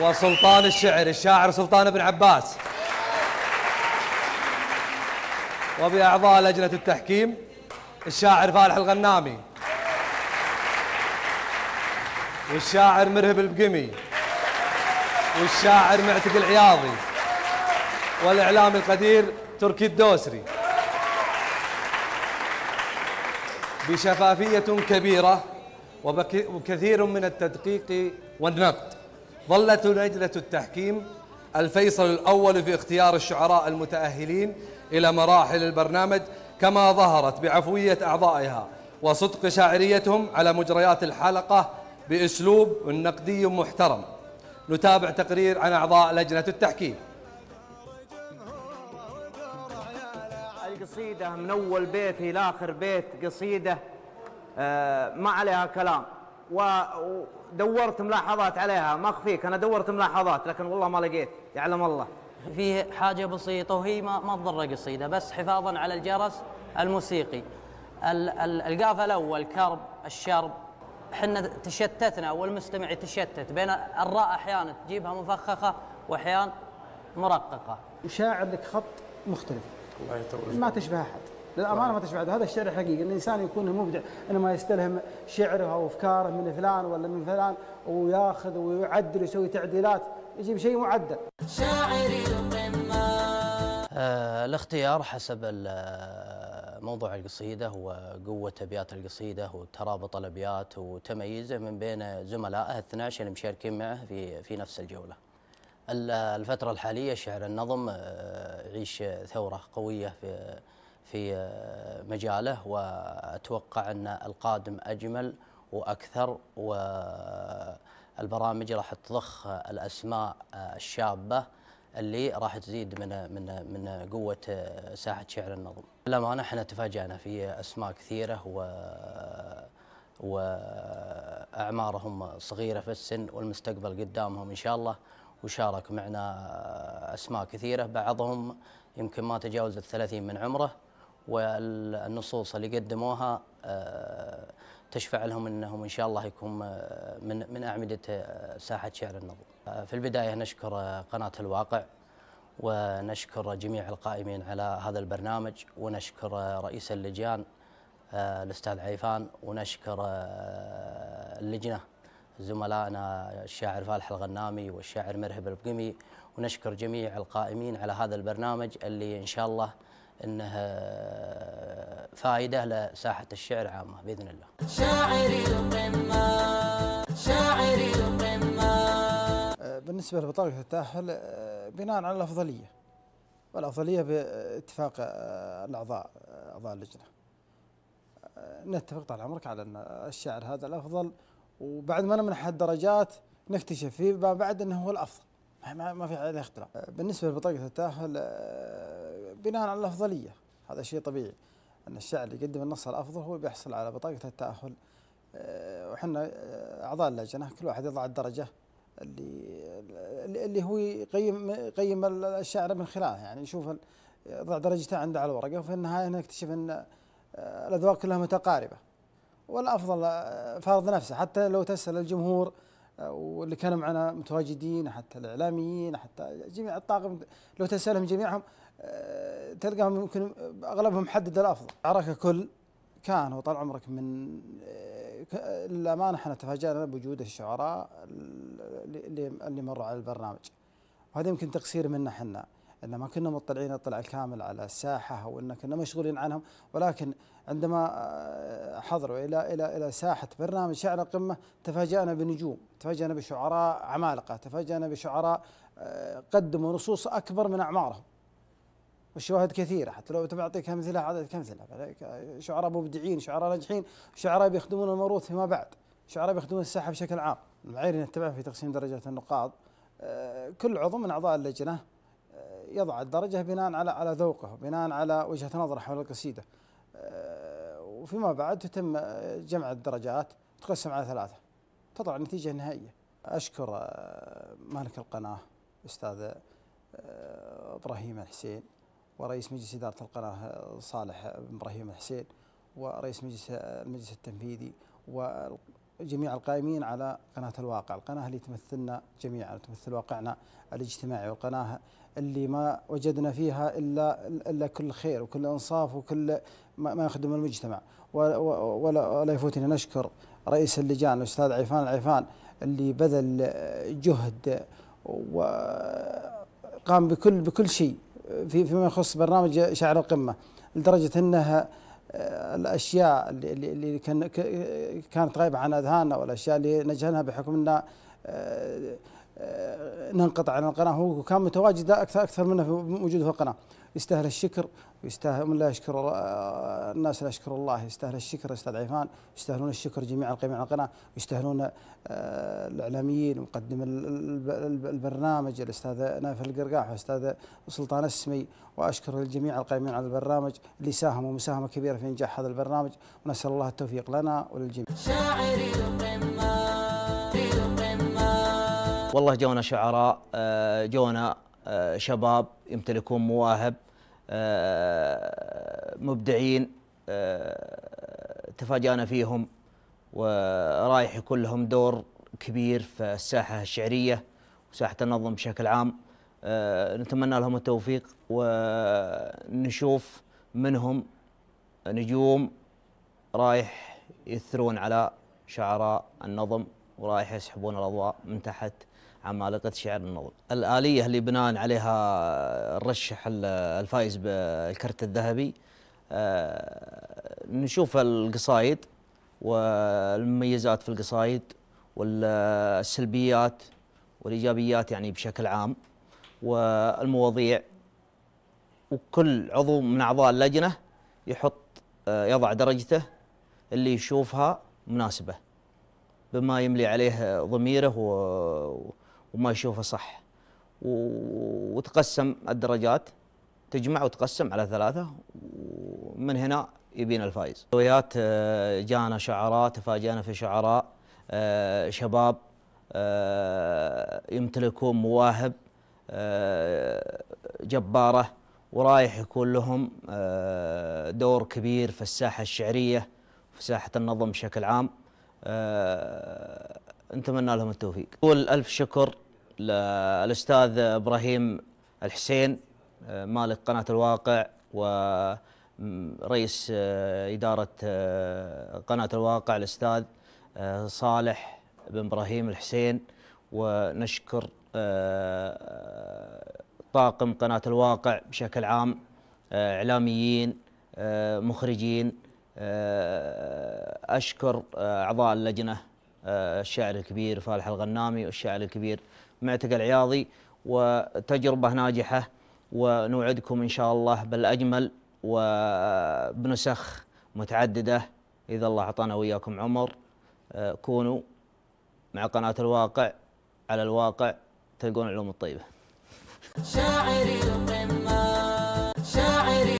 وسلطان الشعر الشاعر سلطان بن عباس وبأعضاء لجنة التحكيم الشاعر فالح الغنامي والشاعر مرهب البقمي والشاعر معتق العياضي والإعلامي القدير تركي الدوسري بشفافية كبيرة وكثير من التدقيق والنقد ظلت لجنة التحكيم الفيصل الأول في اختيار الشعراء المتأهلين إلى مراحل البرنامج كما ظهرت بعفوية أعضائها وصدق شاعريتهم على مجريات الحلقة بأسلوب نقدي محترم نتابع تقرير عن أعضاء لجنة التحكيم القصيدة من أول بيت إلى آخر بيت قصيدة آه، ما عليها كلام ودورت ملاحظات عليها ما اخفيك انا دورت ملاحظات لكن والله ما لقيت يعلم الله فيه حاجه بسيطه وهي ما ما تضر قصيده بس حفاظا على الجرس الموسيقي القاف الاول كرب الشرب احنا تشتتنا والمستمع يتشتت بين الراء احيانا تجيبها مفخخه واحيانا مرققه شاعر لك خط مختلف الله يطول ما تشبه احد للامانه ما تشبع هذا الشعر الحقيقي الانسان يكون مبدع انما يستلهم شعره او افكاره من فلان ولا من فلان وياخذ ويعدل ويسوي تعديلات يجيب شيء معدل شاعر القمه آه الاختيار حسب آه، موضوع القصيدة وقوة أبيات القصيدة وترابط الأبيات وتميزه من بين زملائه 12 المشاركين معه في في نفس الجولة. آه، الفترة الحالية شعر النظم آه، يعيش ثورة قوية في في آه، مجاله وأتوقع أن القادم أجمل وأكثر والبرامج راح تضخ الأسماء آه، الشابة اللي راح تزيد من من من قوه آه، ساحه شعر النظم. للامانه احنا تفاجانا في اسماء كثيره و واعمارهم صغيره في السن والمستقبل قدامهم ان شاء الله وشارك معنا اسماء كثيره بعضهم يمكن ما تجاوز الثلاثين من عمره والنصوص اللي قدموها آه، تشفع لهم انهم ان شاء الله يكون آه، من من اعمده آه، ساحه شعر النظم. في البدايه نشكر قناه الواقع ونشكر جميع القائمين على هذا البرنامج ونشكر رئيس اللجان الاستاذ عيفان ونشكر اللجنه زملائنا الشاعر فالح الغنامي والشاعر مرهب البقمي ونشكر جميع القائمين على هذا البرنامج اللي ان شاء الله انها فائده لساحه الشعر عامه باذن الله. شاعري القمه شاعري القمه أه، بالنسبه لبطاقه التاهل أه، بناء على الافضليه والافضليه باتفاق أه، الاعضاء اعضاء اللجنه. نتفق طال عمرك على ان الشعر هذا الافضل وبعد ما نمنح الدرجات نكتشف فيه بعد انه هو الافضل ما في عليه اختلاف. بالنسبه لبطاقه التاهل بناء على الأفضلية هذا شيء طبيعي أن الشاعر اللي يقدم النص الأفضل هو بيحصل على بطاقة التأهل آه، وحنا آه، أعضاء اللجنة كل واحد يضع الدرجة اللي اللي هو يقيم يقيم الشاعر من خلاله يعني يشوف يضع درجته عنده على الورقة وفي النهاية نكتشف أن آه، الأذواق كلها متقاربة والأفضل فارض نفسه حتى لو تسأل الجمهور واللي كانوا معنا متواجدين حتى الإعلاميين حتى جميع الطاقم لو تسألهم جميعهم آه، تلقاهم يمكن اغلبهم حدد الافضل عركه كل كان وطال عمرك من آه، آه، للامانه احنا تفاجئنا بوجود الشعراء اللي اللي مروا على البرنامج وهذا يمكن تقصير منا احنا ان ما كنا مطلعين الطلع الكامل على الساحه او ان كنا مشغولين عنهم ولكن عندما حضروا الى الى الى ساحه برنامج شعر القمه تفاجانا بنجوم، تفاجانا بشعراء عمالقه، تفاجانا بشعراء قدموا نصوص اكبر من اعمارهم. والشواهد كثيره حتى لو بعطيك امثله عدد امثله شعراء مبدعين شعراء ناجحين شعراء بيخدمون الموروث فيما بعد شعراء بيخدمون الساحه بشكل عام المعايير اللي نتبعها في تقسيم درجات النقاط آه، كل عضو من اعضاء اللجنه آه، يضع الدرجه بناء على على ذوقه بناء على وجهه نظره حول القصيده آه، وفيما بعد تتم جمع الدرجات تقسم على ثلاثه تطلع النتيجه النهائيه اشكر مالك القناه الاستاذ ابراهيم الحسين ورئيس مجلس إدارة القناة صالح بن إبراهيم الحسين ورئيس مجلس المجلس التنفيذي وجميع القائمين على قناة الواقع القناة اللي تمثلنا جميعا تمثل واقعنا الاجتماعي والقناة اللي ما وجدنا فيها إلا, إلا كل خير وكل إنصاف وكل ما يخدم المجتمع ولا يفوتني نشكر رئيس اللجان الأستاذ عيفان العيفان اللي بذل جهد وقام بكل بكل شيء في فيما يخص برنامج شعر القمه لدرجه انها آه، الاشياء اللي اللي كانت غايبه عن اذهاننا والاشياء اللي نجهلها بحكم ان ننقطع عن القناه هو كان متواجد اكثر اكثر منه موجود في القناه يستاهل الشكر ويستاهل من لا يشكر الناس لا يشكر الله يستاهل الشكر استاذ عيفان يستاهلون الشكر جميع القيمة على القناه ويستاهلون آه، الاعلاميين مقدم البرنامج الاستاذ نايف القرقاح والاستاذ سلطان السمي واشكر الجميع القائمين على البرنامج اللي ساهموا مساهمه كبيره في انجاح هذا البرنامج ونسال الله التوفيق لنا وللجميع شاعر القمه والله جونا شعراء آه، جونا آه، شباب يمتلكون مواهب آه، مبدعين تفاجأنا فيهم ورايح كلهم دور كبير في الساحة الشعرية وساحة النظم بشكل عام نتمنى لهم التوفيق ونشوف منهم نجوم رايح يثرون على شعراء النظم ورايح يسحبون الأضواء من تحت عمالقة شعر النوض الآلية اللي بناء عليها نرشح الفائز بالكرت الذهبي آه، نشوف القصايد والمميزات في القصايد والسلبيات والإيجابيات يعني بشكل عام والمواضيع وكل عضو من أعضاء اللجنة يحط آه، يضع درجته اللي يشوفها مناسبة بما يملي عليه ضميره و... وما يشوفه صح وتقسم الدرجات تجمع وتقسم على ثلاثة ومن هنا يبين الفائز مستويات آه، جانا شعراء تفاجأنا في شعراء آه، شباب آه، يمتلكون مواهب جبارة ورايح يكون لهم دور كبير في الساحة الشعرية في ساحة النظم بشكل عام نتمنى لهم التوفيق أول ألف شكر للاستاذ ابراهيم الحسين آه، مالك قناه الواقع ورئيس آه، اداره آه، قناه الواقع الاستاذ صالح بن ابراهيم الحسين ونشكر طاقم قناه الواقع بشكل عام اعلاميين مخرجين اشكر اعضاء اللجنه الشاعر الكبير فالح الغنامي والشاعر الكبير معتق العياضي وتجربة ناجحة ونوعدكم إن شاء الله بالأجمل وبنسخ متعددة إذا الله أعطانا وإياكم عمر آه، كونوا مع قناة الواقع على الواقع تلقون العلوم الطيبة شاعر القمة